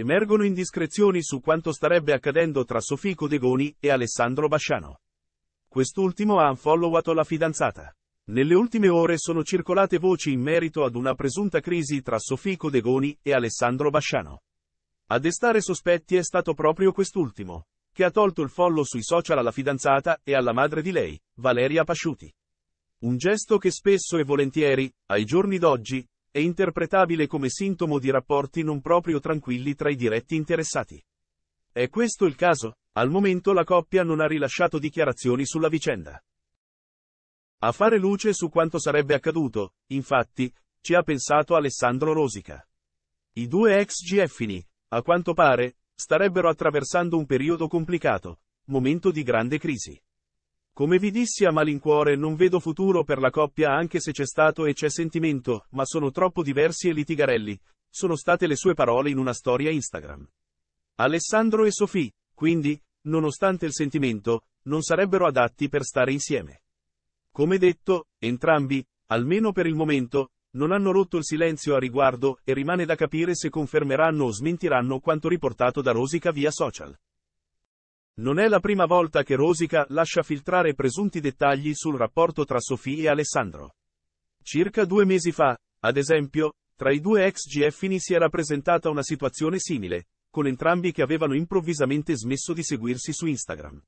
Emergono indiscrezioni su quanto starebbe accadendo tra Sofì Codegoni e Alessandro Basciano. Quest'ultimo ha unfollowato la fidanzata. Nelle ultime ore sono circolate voci in merito ad una presunta crisi tra Sofì Codegoni e Alessandro Basciano. A destare sospetti è stato proprio quest'ultimo, che ha tolto il follo sui social alla fidanzata e alla madre di lei, Valeria Pasciuti. Un gesto che spesso e volentieri, ai giorni d'oggi, è interpretabile come sintomo di rapporti non proprio tranquilli tra i diretti interessati. È questo il caso? Al momento la coppia non ha rilasciato dichiarazioni sulla vicenda. A fare luce su quanto sarebbe accaduto, infatti, ci ha pensato Alessandro Rosica. I due ex GFini, a quanto pare, starebbero attraversando un periodo complicato, momento di grande crisi. Come vi dissi a malincuore non vedo futuro per la coppia anche se c'è stato e c'è sentimento, ma sono troppo diversi e litigarelli. Sono state le sue parole in una storia Instagram. Alessandro e Sofì, quindi, nonostante il sentimento, non sarebbero adatti per stare insieme. Come detto, entrambi, almeno per il momento, non hanno rotto il silenzio a riguardo e rimane da capire se confermeranno o smentiranno quanto riportato da Rosica via social. Non è la prima volta che Rosica lascia filtrare presunti dettagli sul rapporto tra Sofì e Alessandro. Circa due mesi fa, ad esempio, tra i due ex GFini si era presentata una situazione simile, con entrambi che avevano improvvisamente smesso di seguirsi su Instagram.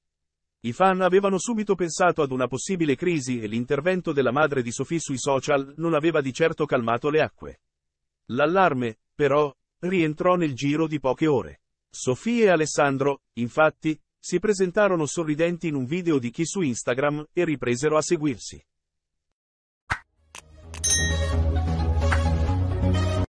I fan avevano subito pensato ad una possibile crisi e l'intervento della madre di Sofì sui social non aveva di certo calmato le acque. L'allarme, però, rientrò nel giro di poche ore. Sofì e Alessandro, infatti, si presentarono sorridenti in un video di chi su Instagram, e ripresero a seguirsi.